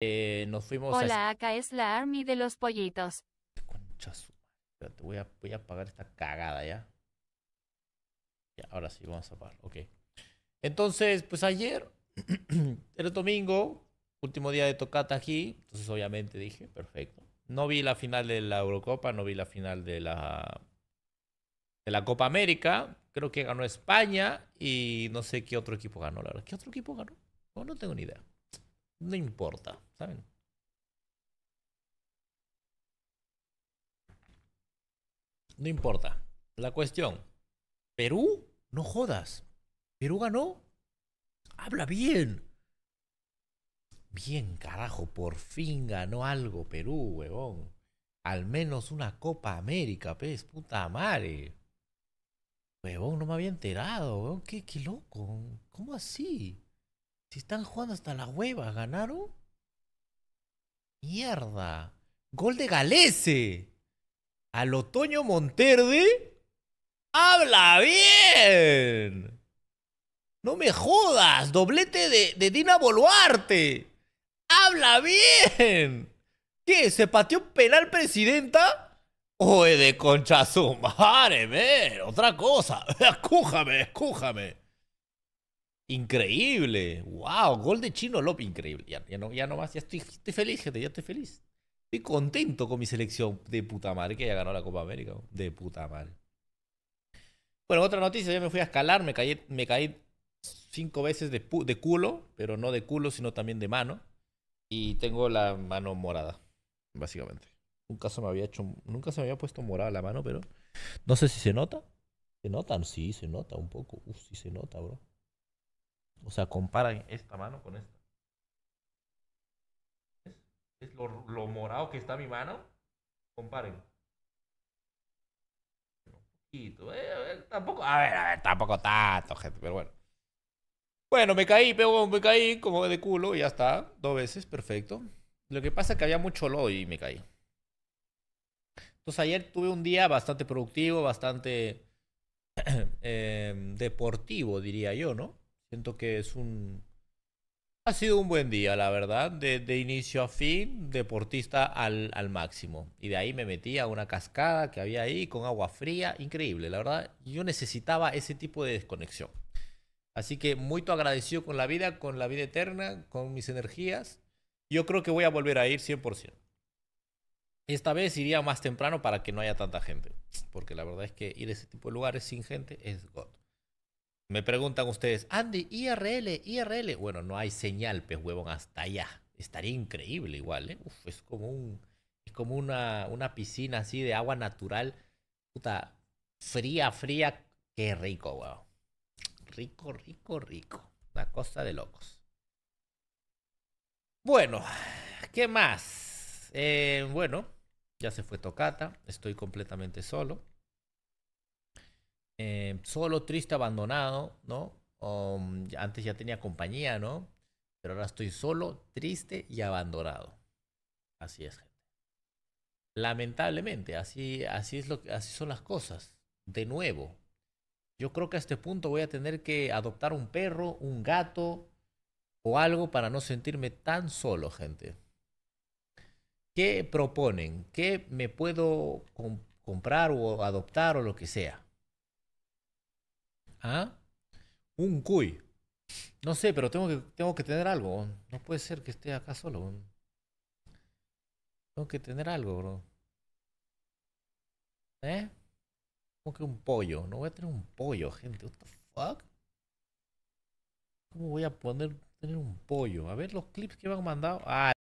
Eh, nos fuimos Hola, acá es la Army de los Pollitos. voy a, voy apagar esta cagada ya. Ya, ahora sí, vamos a apagar. Ok. Entonces, pues ayer, el domingo, último día de tocata aquí. Entonces, obviamente dije, perfecto. No vi la final de la Eurocopa, no vi la final de la, de la Copa América. Creo que ganó España y no sé qué otro equipo ganó, la verdad. ¿Qué otro equipo ganó? no tengo ni idea no importa, ¿saben? No importa. La cuestión, Perú, no jodas. Perú ganó. Habla bien. Bien, carajo, por fin ganó algo Perú, huevón. Al menos una Copa América, pez, puta madre. Huevón, no me había enterado, huevón, qué, qué loco. ¿Cómo así? Si están jugando hasta la hueva, ¿ganaron? Mierda. Gol de Galese. Al otoño Monterde. ¡Habla bien! No me jodas. Doblete de, Dina Boluarte. ¡Habla bien! ¿Qué? ¿Se pateó penal presidenta? Oye, de concha su madre, Otra cosa. Escújame, escújame. Increíble. Wow, gol de Chino López. Increíble. Ya, no, ya más. Ya estoy, feliz, gente. Ya estoy feliz. Estoy contento con mi selección de puta madre que haya ganado la Copa América. De puta madre. Bueno, otra noticia. Yo me fui a escalar. Me caí, cinco veces de, culo. Pero no de culo, sino también de mano. Y tengo la mano morada. Básicamente. Nunca se me había hecho. Nunca se había puesto morada la mano, pero. No sé si se nota. ¿Se nota? Sí, se nota un poco. Uf, sí se nota, bro. O sea, comparan esta mano con esta. ¿Es, lo, morado que está mi mano? Comparen. Un poquito. Eh, a ver, tampoco, a ver, a ver, tampoco tanto, gente, pero bueno. Bueno, me caí, pego, me caí como de culo, y ya está, dos veces, perfecto. Lo que pasa es que había mucho lodo y me caí. Entonces ayer tuve un día bastante productivo, bastante em, deportivo, diría yo, ¿no? Siento que es un... Ha sido un buen día, la verdad, de, inicio a fin, deportista al, al, máximo. Y de ahí me metí a una cascada que había ahí con agua fría, increíble, la verdad. Yo necesitaba ese tipo de desconexión. Así que muy agradecido con la vida, con la vida eterna, con mis energías. Yo creo que voy a volver a ir 100%. Esta vez iría más temprano para que no haya tanta gente. Porque la verdad es que ir a ese tipo de lugares sin gente es God. Me preguntan ustedes, Andy, IRL, IRL. Bueno, no hay señal, pues, huevón, hasta allá. Estaría increíble igual, ¿eh? Uf, es como un. Es como una, una piscina así de agua natural. Puta, fría, fría. Qué rico, huevón. Rico, rico, rico. La cosa de locos. Bueno, ¿qué más? Eh, bueno, ya se fue Tocata. Estoy completamente solo. Eh, solo, triste, abandonado, ¿no? Um, antes ya tenía compañía, ¿no? Pero ahora estoy solo, triste y abandonado. Así es, gente. Lamentablemente, así, así, es lo, así son las cosas. De nuevo, yo creo que a este punto voy a tener que adoptar un perro, un gato o algo para no sentirme tan solo, gente. ¿Qué proponen? ¿Qué me puedo comprar o adoptar o lo que sea? ¿Ah? un cuy. No sé, pero tengo que, tengo que tener algo. No puede ser que esté acá solo. Tengo que tener algo, bro. ¿Eh? Como que un pollo. No voy a tener un pollo, gente. What the fuck? ¿Cómo voy a poner tener un pollo? A ver los clips que me han mandado. Ah,